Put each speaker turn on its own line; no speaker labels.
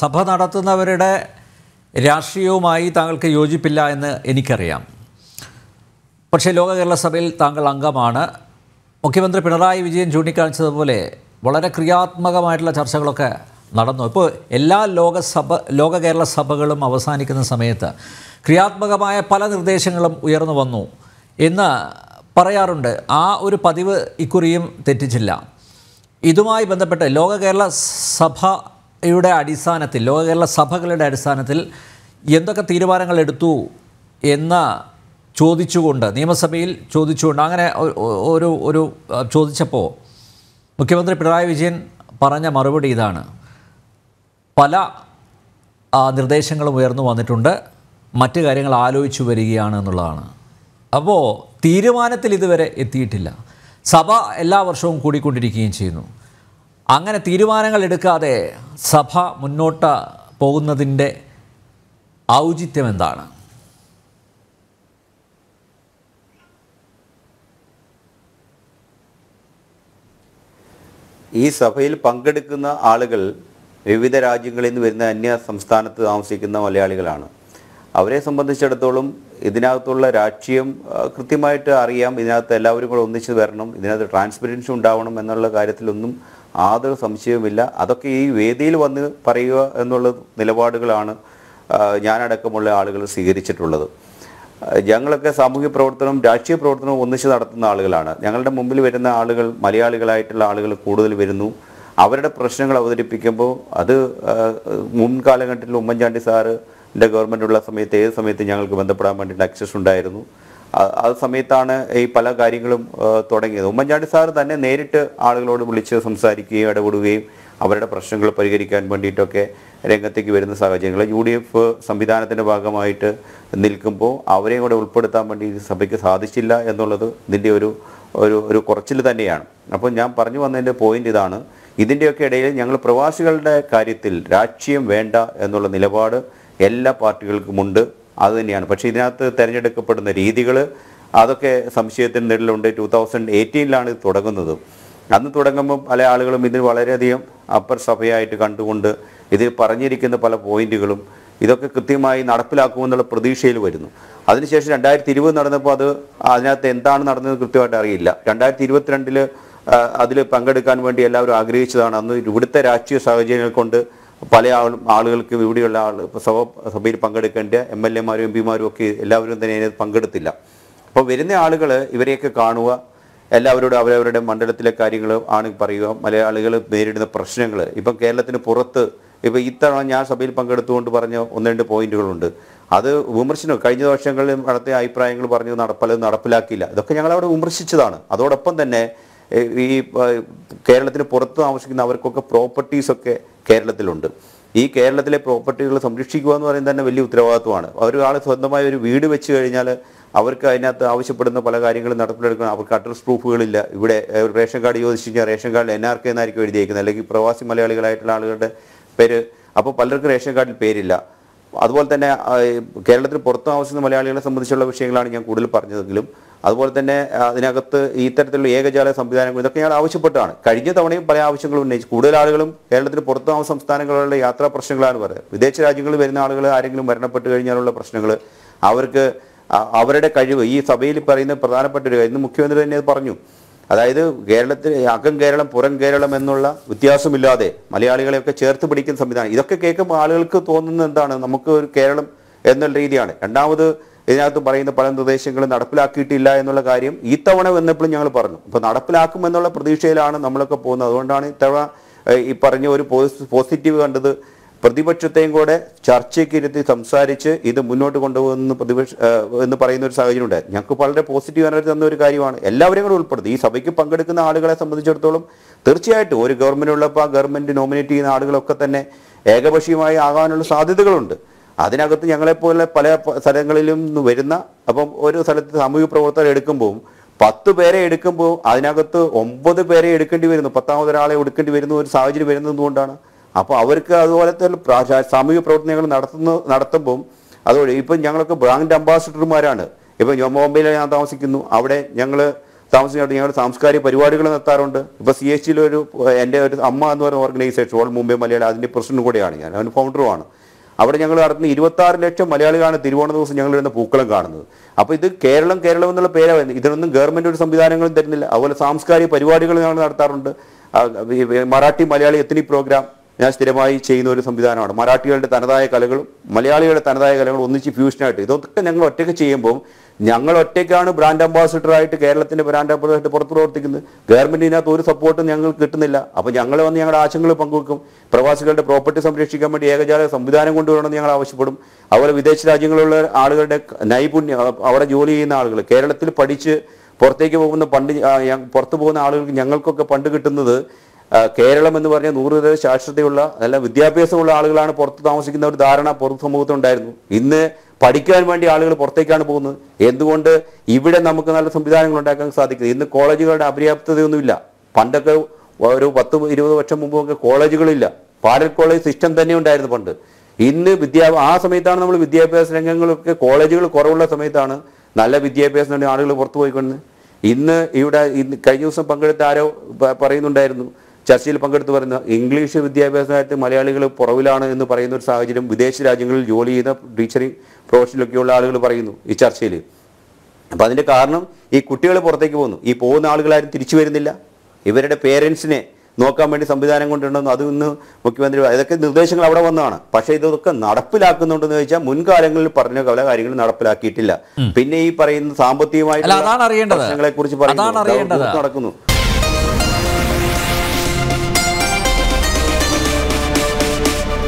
സഭ നടത്തുന്നവരുടെ രാഷ്ട്രീയവുമായി താങ്കൾക്ക് യോജിപ്പില്ല എന്ന് എനിക്കറിയാം പക്ഷേ ലോക കേരള സഭയിൽ താങ്കൾ അംഗമാണ് മുഖ്യമന്ത്രി പിണറായി വിജയൻ ചൂണ്ടിക്കാണിച്ചതുപോലെ വളരെ ക്രിയാത്മകമായിട്ടുള്ള ചർച്ചകളൊക്കെ നടന്നു ഇപ്പോൾ എല്ലാ ലോകസഭ ലോക കേരള സഭകളും അവസാനിക്കുന്ന സമയത്ത് ക്രിയാത്മകമായ പല നിർദ്ദേശങ്ങളും ഉയർന്നു വന്നു എന്ന് പറയാറുണ്ട് ആ ഒരു പതിവ് ഇക്കുറിയും തെറ്റിച്ചില്ല ഇതുമായി ബന്ധപ്പെട്ട് ലോക കേരള സഭ യുടെ അടിസ്ഥാനത്തിൽ ലോക കേരള സഭകളുടെ അടിസ്ഥാനത്തിൽ എന്തൊക്കെ തീരുമാനങ്ങൾ എടുത്തു എന്ന ചോദിച്ചുകൊണ്ട് നിയമസഭയിൽ ചോദിച്ചുകൊണ്ട് അങ്ങനെ ഒരു ഒരു ചോദിച്ചപ്പോൾ മുഖ്യമന്ത്രി പിണറായി വിജയൻ പറഞ്ഞ മറുപടി ഇതാണ് പല നിർദ്ദേശങ്ങളും ഉയർന്നു വന്നിട്ടുണ്ട് മറ്റു കാര്യങ്ങൾ ആലോചിച്ചു വരികയാണ് എന്നുള്ളതാണ് അപ്പോൾ തീരുമാനത്തിൽ ഇതുവരെ എത്തിയിട്ടില്ല സഭ എല്ലാ വർഷവും കൂടിക്കൊണ്ടിരിക്കുകയും ചെയ്യുന്നു അങ്ങനെ തീരുമാനങ്ങൾ എടുക്കാതെ സഭ മുന്നോട്ട് പോകുന്നതിൻ്റെ ഔചിത്യം എന്താണ്
ഈ സഭയിൽ പങ്കെടുക്കുന്ന ആളുകൾ വിവിധ രാജ്യങ്ങളിൽ നിന്ന് വരുന്ന അന്യ സംസ്ഥാനത്ത് താമസിക്കുന്ന മലയാളികളാണ് അവരെ സംബന്ധിച്ചിടത്തോളം ഇതിനകത്തുള്ള രാഷ്ട്രീയം കൃത്യമായിട്ട് അറിയാം ഇതിനകത്ത് എല്ലാവരും കൂടെ ഒന്നിച്ചു വരണം ഇതിനകത്ത് ട്രാൻസ്പെറൻസി ഉണ്ടാവണം എന്നുള്ള കാര്യത്തിലൊന്നും യാതൊരു സംശയവുമില്ല അതൊക്കെ ഈ വേദിയിൽ വന്ന് പറയുക എന്നുള്ള നിലപാടുകളാണ് ഞാനടക്കമുള്ള ആളുകൾ സ്വീകരിച്ചിട്ടുള്ളത് ഞങ്ങളൊക്കെ സാമൂഹ്യ പ്രവർത്തനവും രാഷ്ട്രീയ പ്രവർത്തനവും ഒന്നിച്ച് നടത്തുന്ന ആളുകളാണ് ഞങ്ങളുടെ മുമ്പിൽ വരുന്ന ആളുകൾ മലയാളികളായിട്ടുള്ള ആളുകൾ കൂടുതൽ വരുന്നു അവരുടെ പ്രശ്നങ്ങൾ അവതരിപ്പിക്കുമ്പോൾ അത് മുൻകാലഘട്ടത്തിൽ ഉമ്മൻചാണ്ടി സാറിൻ്റെ ഗവൺമെൻറ് ഉള്ള സമയത്ത് ഏത് സമയത്ത് ഞങ്ങൾക്ക് ബന്ധപ്പെടാൻ വേണ്ടിയിട്ട് അക്സസ് ഉണ്ടായിരുന്നു ആ സമയത്താണ് ഈ പല കാര്യങ്ങളും തുടങ്ങിയത് ഉമ്മൻചാണ്ടി സാർ തന്നെ നേരിട്ട് ആളുകളോട് വിളിച്ച് സംസാരിക്കുകയും ഇടപെടുകയും അവരുടെ പ്രശ്നങ്ങൾ പരിഹരിക്കാൻ വേണ്ടിയിട്ടൊക്കെ രംഗത്തേക്ക് വരുന്ന സാഹചര്യങ്ങൾ യു ഡി എഫ് സംവിധാനത്തിൻ്റെ ഭാഗമായിട്ട് നിൽക്കുമ്പോൾ അവരെയും കൂടെ ഉൾപ്പെടുത്താൻ വേണ്ടി സഭയ്ക്ക് സാധിച്ചില്ല എന്നുള്ളത് ഇതിൻ്റെ ഒരു ഒരു ഒരു കുറച്ചിൽ തന്നെയാണ് അപ്പോൾ ഞാൻ പറഞ്ഞു വന്നതിൻ്റെ പോയിന്റ് ഇതാണ് ഇതിൻ്റെയൊക്കെ ഇടയിൽ ഞങ്ങൾ പ്രവാസികളുടെ കാര്യത്തിൽ രാഷ്ട്രീയം വേണ്ട എന്നുള്ള നിലപാട് എല്ലാ പാർട്ടികൾക്കുമുണ്ട് അത് തന്നെയാണ് പക്ഷേ ഇതിനകത്ത് തിരഞ്ഞെടുക്കപ്പെടുന്ന രീതികൾ അതൊക്കെ സംശയത്തിന് നിഴലുണ്ട് ടു തൗസൻഡ് എയ്റ്റീനിലാണ് ഇത് തുടങ്ങുന്നത് അന്ന് തുടങ്ങുമ്പോൾ പല ആളുകളും ഇതിന് വളരെയധികം അപ്പർ സഭയായിട്ട് കണ്ടുകൊണ്ട് ഇതിൽ പറഞ്ഞിരിക്കുന്ന പല പോയിന്റുകളും ഇതൊക്കെ കൃത്യമായി നടപ്പിലാക്കുമെന്നുള്ള പ്രതീക്ഷയിൽ വരുന്നു അതിനുശേഷം രണ്ടായിരത്തി ഇരുപത് നടന്നപ്പോൾ അത് അതിനകത്ത് എന്താണ് നടന്നത് കൃത്യമായിട്ട് അറിയില്ല രണ്ടായിരത്തി ഇരുപത്തിരണ്ടിൽ അതിൽ പങ്കെടുക്കാൻ വേണ്ടി എല്ലാവരും ആഗ്രഹിച്ചതാണ് അന്ന് ഇവിടുത്തെ രാഷ്ട്രീയ സാഹചര്യങ്ങൾ കൊണ്ട് പല ആളും ആളുകൾക്ക് ഇവിടെയുള്ള ആൾ സഭ സഭയിൽ പങ്കെടുക്കേണ്ട എം എൽ എമാരും എം പിമാരും ഒക്കെ എല്ലാവരും തന്നെ അതിനകത്ത് പങ്കെടുത്തില്ല അപ്പോൾ വരുന്ന ആളുകൾ ഇവരെയൊക്കെ കാണുക എല്ലാവരോടും അവരവരുടെ മണ്ഡലത്തിലെ കാര്യങ്ങൾ ആണ് പറയുക മലയാളികൾ നേരിടുന്ന പ്രശ്നങ്ങൾ ഇപ്പം കേരളത്തിന് പുറത്ത് ഇപ്പോൾ ഇത്തവണ ഞാൻ സഭയിൽ പങ്കെടുത്തുകൊണ്ട് പറഞ്ഞ ഒന്ന് രണ്ട് പോയിന്റുകളുണ്ട് അത് വിമർശനം കഴിഞ്ഞ വർഷങ്ങളിൽ നടത്തിയ അഭിപ്രായങ്ങൾ പറഞ്ഞ് നടപ്പല നടപ്പിലാക്കിയില്ല ഇതൊക്കെ ഞങ്ങൾ അവിടെ വിമർശിച്ചതാണ് അതോടൊപ്പം തന്നെ ഈ കേരളത്തിന് പുറത്ത് താമസിക്കുന്ന അവർക്കൊക്കെ പ്രോപ്പർട്ടീസൊക്കെ കേരളത്തിലുണ്ട് ഈ കേരളത്തിലെ പ്രോപ്പർട്ടികൾ സംരക്ഷിക്കുക എന്ന് പറയുന്നത് തന്നെ വലിയ ഉത്തരവാദിത്വമാണ് ഒരാൾ സ്വന്തമായി ഒരു വീട് വെച്ച് കഴിഞ്ഞാൽ അവർക്ക് അതിനകത്ത് ആവശ്യപ്പെടുന്ന പല കാര്യങ്ങളും നടപ്പിലെടുക്കണം അവർക്ക് അഡ്രസ് പ്രൂഫുകളില്ല ഇവിടെ റേഷൻ കാർഡ് ചോദിച്ചു കഴിഞ്ഞാൽ റേഷൻ കാർഡിൽ എൻ ആർ കെ എന്നായിരിക്കും എഴുതിയേക്കുന്നത് അല്ലെങ്കിൽ പ്രവാസി മലയാളികളായിട്ടുള്ള ആളുകളുടെ പേര് അപ്പോൾ പലർക്കും റേഷൻ കാർഡിൽ പേരില്ല അതുപോലെ തന്നെ കേരളത്തിന് പുറത്തും താമസിക്കുന്ന മലയാളികളെ സംബന്ധിച്ചുള്ള വിഷയങ്ങളാണ് ഞാൻ കൂടുതൽ പറഞ്ഞതെങ്കിലും അതുപോലെ തന്നെ അതിനകത്ത് ഇത്തരത്തിലുള്ള ഏകജാല സംവിധാനങ്ങൾ ഇതൊക്കെ ഞാൻ ആവശ്യപ്പെട്ടാണ് കഴിഞ്ഞ തവണയും പല ആവശ്യങ്ങളും ഉന്നയിച്ചു കൂടുതൽ ആളുകളും കേരളത്തിന് പുറത്ത് താമസ സംസ്ഥാനങ്ങളിലുള്ള യാത്രാ പ്രശ്നങ്ങളാണ് പറയുന്നത് വിദേശ രാജ്യങ്ങളിൽ വരുന്ന ആളുകൾ ആരെങ്കിലും മരണപ്പെട്ട് കഴിഞ്ഞാലുള്ള പ്രശ്നങ്ങൾ അവർക്ക് അവരുടെ കഴിവ് ഈ സഭയിൽ പറയുന്ന പ്രധാനപ്പെട്ട ഒരു കാര്യം മുഖ്യമന്ത്രി തന്നെ പറഞ്ഞു അതായത് കേരളത്തിൽ അകം കേരളം പുറം കേരളം എന്നുള്ള വ്യത്യാസമില്ലാതെ മലയാളികളെയൊക്കെ ചേർത്ത് പിടിക്കുന്ന സംവിധാനം ഇതൊക്കെ കേൾക്കുമ്പോൾ ആളുകൾക്ക് തോന്നുന്നത് എന്താണ് നമുക്ക് ഒരു കേരളം എന്നുള്ള രീതിയാണ് രണ്ടാമത് ഇതിനകത്ത് പറയുന്ന പല നിർദ്ദേശങ്ങളും നടപ്പിലാക്കിയിട്ടില്ല എന്നുള്ള കാര്യം ഈ തവണ വന്നപ്പോഴും ഞങ്ങൾ പറഞ്ഞു അപ്പോൾ എന്നുള്ള പ്രതീക്ഷയിലാണ് നമ്മളൊക്കെ പോകുന്നത് അതുകൊണ്ടാണ് ഇത്തവണ ഈ പറഞ്ഞ ഒരു പോസിറ്റീവ് കണ്ടത് പ്രതിപക്ഷത്തെയും കൂടെ ചർച്ചയ്ക്ക് ഇരുത്തി സംസാരിച്ച് ഇത് മുന്നോട്ട് കൊണ്ടുപോകുന്ന പ്രതിപക്ഷ എന്ന് പറയുന്ന ഒരു സാഹചര്യം ഉണ്ട് ഞങ്ങൾക്ക് വളരെ പോസിറ്റീവ് എനർജി തന്ന ഒരു കാര്യമാണ് എല്ലാവരെയും കൂടെ ഉൾപ്പെടുത്തി ഈ സഭയ്ക്ക് പങ്കെടുക്കുന്ന ആളുകളെ സംബന്ധിച്ചിടത്തോളം തീർച്ചയായിട്ടും ഒരു ഗവൺമെൻറ് ഉള്ളപ്പോൾ ആ ഗവൺമെന്റ് നോമിനേറ്റ് ചെയ്യുന്ന ആളുകളൊക്കെ തന്നെ ഏകപക്ഷീയമായി ആകാനുള്ള സാധ്യതകളുണ്ട് അതിനകത്ത് ഞങ്ങളെപ്പോലെ പല സ്ഥലങ്ങളിലും വരുന്ന അപ്പം ഒരു സ്ഥലത്ത് സാമൂഹിക പ്രവർത്തകർ എടുക്കുമ്പോൾ പത്ത് പേരെ എടുക്കുമ്പോൾ അതിനകത്ത് ഒമ്പത് പേരെ എടുക്കേണ്ടി വരുന്നു പത്താമതൊരാളെ എടുക്കേണ്ടി വരുന്ന ഒരു സാഹചര്യം വരുന്നതുകൊണ്ടാണ് അപ്പോൾ അവർക്ക് അതുപോലത്തെ സാമൂഹിക പ്രവർത്തനങ്ങൾ നടത്തുന്ന നടത്തുമ്പം അതുപോലെ ഇപ്പം ഞങ്ങളൊക്കെ ബ്രാൻഡ് അംബാസിഡർമാരാണ് ഇപ്പം ബോംബെയിൽ ഞാൻ താമസിക്കുന്നു അവിടെ ഞങ്ങൾ താമസിക്കുന്നുണ്ട് ഞങ്ങൾ സാംസ്കാരിക പരിപാടികൾ നടത്താറുണ്ട് ഇപ്പോൾ സി എസ് ഒരു എൻ്റെ ഒരു അമ്മ എന്ന് പറയുന്ന ഓർഗനൈസേഷൻ ഓൾ മുംബൈ മലയാളി അതിൻ്റെ പ്രസിഡന്റ് കൂടെയാണ് ഞാൻ അവൻ്റെ ഫൗണ്ടറുമാണ് അവിടെ ഞങ്ങൾ നടത്തുന്ന ഇരുപത്താറ് ലക്ഷം മലയാളികളാണ് തിരുവോണ ദിവസം ഞങ്ങൾ പൂക്കളം കാണുന്നത് അപ്പോൾ ഇത് കേരളം കേരളം എന്നുള്ള പേരാണ് ഇതിനൊന്നും ഗവൺമെൻറ് ഒരു സംവിധാനങ്ങളും തരുന്നില്ല അതുപോലെ സാംസ്കാരിക പരിപാടികൾ ഞങ്ങൾ നടത്താറുണ്ട് മറാഠി മലയാളി എത്തിനി പ്രോഗ്രാം ഞാൻ സ്ഥിരമായി ചെയ്യുന്ന ഒരു സംവിധാനമാണ് മറാഠികളുടെ തനതായ കലകളും മലയാളികളുടെ തനതായ കലകളും ഒന്നിച്ച് ഫ്യൂഷനായിട്ട് ഇതൊക്കെ ഞങ്ങൾ ഒറ്റയ്ക്ക് ചെയ്യുമ്പോൾ ഞങ്ങൾ ഒറ്റയ്ക്കാണ് ബ്രാൻഡ് അംബാസിഡറായിട്ട് കേരളത്തിൻ്റെ ബ്രാൻഡ് അംബാസിഡർ പുറത്ത് പ്രവർത്തിക്കുന്നത് ഗവൺമെൻറ്റിനകത്ത് ഒരു സപ്പോർട്ടും ഞങ്ങൾക്ക് കിട്ടുന്നില്ല അപ്പോൾ ഞങ്ങൾ വന്ന് ഞങ്ങളുടെ ആശങ്കകൾ പങ്കുവെക്കും പ്രവാസികളുടെ പ്രോപ്പർട്ടി സംരക്ഷിക്കാൻ വേണ്ടി ഏകജാല സംവിധാനം കൊണ്ടുവരണമെന്ന് ഞങ്ങൾ ആവശ്യപ്പെടും അതുപോലെ വിദേശ രാജ്യങ്ങളിലുള്ള ആളുകളുടെ നൈപുണ്യം അവിടെ ജോലി ചെയ്യുന്ന ആളുകൾ കേരളത്തിൽ പഠിച്ച് പുറത്തേക്ക് പോകുന്ന പണ്ട് പുറത്തു പോകുന്ന ആളുകൾക്ക് ഞങ്ങൾക്കൊക്കെ പണ്ട് കിട്ടുന്നത് കേരളം എന്ന് പറഞ്ഞാൽ നൂറ് ശാശ്വതയുള്ള നല്ല വിദ്യാഭ്യാസമുള്ള ആളുകളാണ് പുറത്ത് താമസിക്കുന്ന ഒരു ധാരണ പുറത്ത് സമൂഹത്തുണ്ടായിരുന്നു ഇന്ന് പഠിക്കാൻ വേണ്ടി ആളുകൾ പുറത്തേക്കാണ് പോകുന്നത് എന്തുകൊണ്ട് ഇവിടെ നമുക്ക് നല്ല സംവിധാനങ്ങൾ ഉണ്ടാക്കാൻ സാധിക്കുന്നത് ഇന്ന് കോളേജുകളുടെ അപര്യാപ്തതയൊന്നുമില്ല പണ്ടൊക്കെ ഒരു പത്ത് ഇരുപത് വർഷം മുമ്പൊക്കെ കോളേജുകളില്ല പാലൽ കോളേജ് സിസ്റ്റം തന്നെ ഉണ്ടായിരുന്നു പണ്ട് ഇന്ന് വിദ്യാ ആ സമയത്താണ് നമ്മൾ വിദ്യാഭ്യാസ രംഗങ്ങളൊക്കെ കോളേജുകൾ കുറവുള്ള സമയത്താണ് നല്ല വിദ്യാഭ്യാസം വേണ്ടി ആളുകൾ പുറത്തു പോയിക്കൊണ്ട് ഇന്ന് ഇവിടെ ഇന്ന് കഴിഞ്ഞ ദിവസം പങ്കെടുത്ത ആരോ പറയുന്നുണ്ടായിരുന്നു ചർച്ചയിൽ പങ്കെടുത്ത് പറയുന്ന ഇംഗ്ലീഷ് വിദ്യാഭ്യാസ കാര്യത്തിൽ മലയാളികൾ പുറവിലാണ് എന്ന് പറയുന്ന ഒരു സാഹചര്യം വിദേശ രാജ്യങ്ങളിൽ ജോലി ചെയ്ത ടീച്ചറിങ് പ്രൊഫഷനിലൊക്കെയുള്ള ആളുകൾ പറയുന്നു ഈ ചർച്ചയിൽ അപ്പം അതിൻ്റെ കാരണം ഈ കുട്ടികൾ പുറത്തേക്ക് പോകുന്നു ഈ പോകുന്ന ആളുകളാരും തിരിച്ചു വരുന്നില്ല ഇവരുടെ പേരൻസിനെ നോക്കാൻ വേണ്ടി സംവിധാനം കൊണ്ടുണ്ടെന്നും അത് ഇന്ന് മുഖ്യമന്ത്രി ഇതൊക്കെ നിർദ്ദേശങ്ങൾ അവിടെ വന്നതാണ് പക്ഷേ ഇതൊക്കെ നടപ്പിലാക്കുന്നുണ്ടെന്ന് ചോദിച്ചാൽ മുൻകാലങ്ങളിൽ പറഞ്ഞ പല കാര്യങ്ങൾ നടപ്പിലാക്കിയിട്ടില്ല പിന്നെ ഈ പറയുന്ന സാമ്പത്തികമായിട്ടുള്ള പ്രശ്നങ്ങളെ കുറിച്ച് പറയുന്നു നടക്കുന്നു